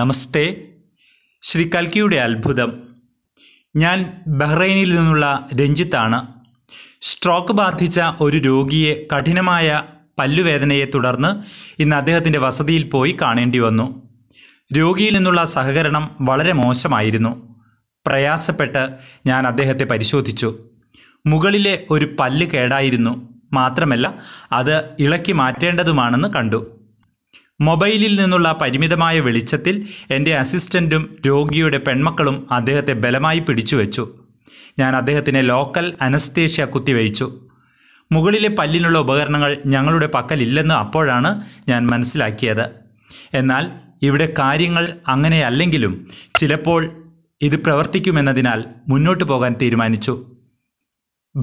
നമസ്തേ ശ്രീ കൽക്കിയുടെ അത്ഭുതം ഞാൻ ബഹ്റൈനിൽ നിന്നുള്ള രഞ്ജിത്താണ് സ്ട്രോക്ക് ബാധിച്ച ഒരു രോഗിയെ കഠിനമായ പല്ലുവേദനയെ തുടർന്ന് ഇന്ന് അദ്ദേഹത്തിൻ്റെ വസതിയിൽ പോയി കാണേണ്ടി വന്നു രോഗിയിൽ നിന്നുള്ള സഹകരണം വളരെ മോശമായിരുന്നു പ്രയാസപ്പെട്ട് ഞാൻ അദ്ദേഹത്തെ പരിശോധിച്ചു മുകളിലെ ഒരു പല്ല് കേടായിരുന്നു മാത്രമല്ല അത് ഇളക്കി മാറ്റേണ്ടതുമാണെന്ന് കണ്ടു മൊബൈലിൽ നിന്നുള്ള പരിമിതമായ വെളിച്ചത്തിൽ എൻ്റെ അസിസ്റ്റൻറ്റും രോഗിയുടെ പെൺമക്കളും അദ്ദേഹത്തെ ബലമായി പിടിച്ചുവെച്ചു ഞാൻ അദ്ദേഹത്തിന് ലോക്കൽ അനസ്തേഷ്യ കുത്തിവെച്ചു മുകളിലെ പല്ലിനുള്ള ഉപകരണങ്ങൾ ഞങ്ങളുടെ പക്കലില്ലെന്ന് അപ്പോഴാണ് ഞാൻ മനസ്സിലാക്കിയത് എന്നാൽ ഇവിടെ കാര്യങ്ങൾ അങ്ങനെയല്ലെങ്കിലും ചിലപ്പോൾ ഇത് പ്രവർത്തിക്കുമെന്നതിനാൽ മുന്നോട്ട് പോകാൻ തീരുമാനിച്ചു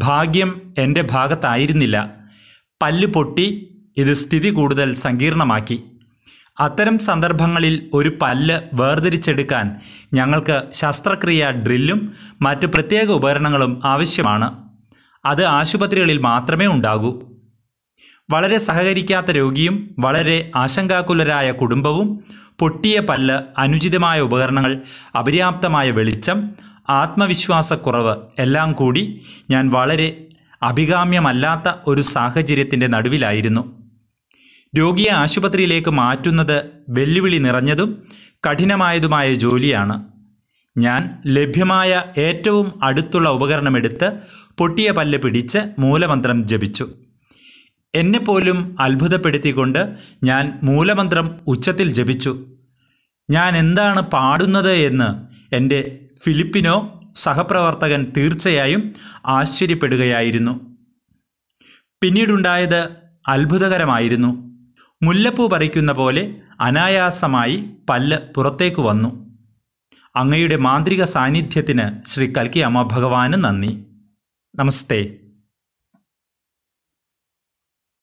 ഭാഗ്യം എൻ്റെ ഭാഗത്തായിരുന്നില്ല പല്ല് പൊട്ടി ഇത് സ്ഥിതി കൂടുതൽ സങ്കീർണമാക്കി അത്തരം സന്ദർഭങ്ങളിൽ ഒരു പല്ല് വേർതിരിച്ചെടുക്കാൻ ഞങ്ങൾക്ക് ശസ്ത്രക്രിയ ഡ്രില്ലും മറ്റ് പ്രത്യേക ഉപകരണങ്ങളും ആവശ്യമാണ് അത് ആശുപത്രികളിൽ മാത്രമേ ഉണ്ടാകൂ വളരെ സഹകരിക്കാത്ത രോഗിയും വളരെ ആശങ്കാകുലരായ കുടുംബവും പൊട്ടിയ പല്ല് അനുചിതമായ ഉപകരണങ്ങൾ അപര്യാപ്തമായ വെളിച്ചം ആത്മവിശ്വാസക്കുറവ് എല്ലാം കൂടി ഞാൻ വളരെ അഭികാമ്യമല്ലാത്ത ഒരു സാഹചര്യത്തിൻ്റെ നടുവിലായിരുന്നു രോഗിയെ ആശുപത്രിയിലേക്ക് മാറ്റുന്നത് വെല്ലുവിളി നിറഞ്ഞതും കഠിനമായതുമായ ജോലിയാണ് ഞാൻ ലഭ്യമായ ഏറ്റവും അടുത്തുള്ള ഉപകരണമെടുത്ത് പൊട്ടിയ പല്ല് പിടിച്ച് മൂലമന്ത്രം ജപിച്ചു എന്നെപ്പോലും അത്ഭുതപ്പെടുത്തിക്കൊണ്ട് ഞാൻ മൂലമന്ത്രം ഉച്ചത്തിൽ ജപിച്ചു ഞാൻ എന്താണ് പാടുന്നത് എന്ന് എൻ്റെ ഫിലിപ്പിനോ സഹപ്രവർത്തകൻ തീർച്ചയായും ആശ്ചര്യപ്പെടുകയായിരുന്നു പിന്നീടുണ്ടായത് അത്ഭുതകരമായിരുന്നു മുല്ലപ്പൂ പറിക്കുന്ന പോലെ അനായാസമായി പല്ല് പുറത്തേക്ക് വന്നു അങ്ങയുടെ മാന്ത്രിക സാന്നിധ്യത്തിന് ശ്രീ കൽക്കി അമ്മ ഭഗവാന് നന്ദി നമസ്തേ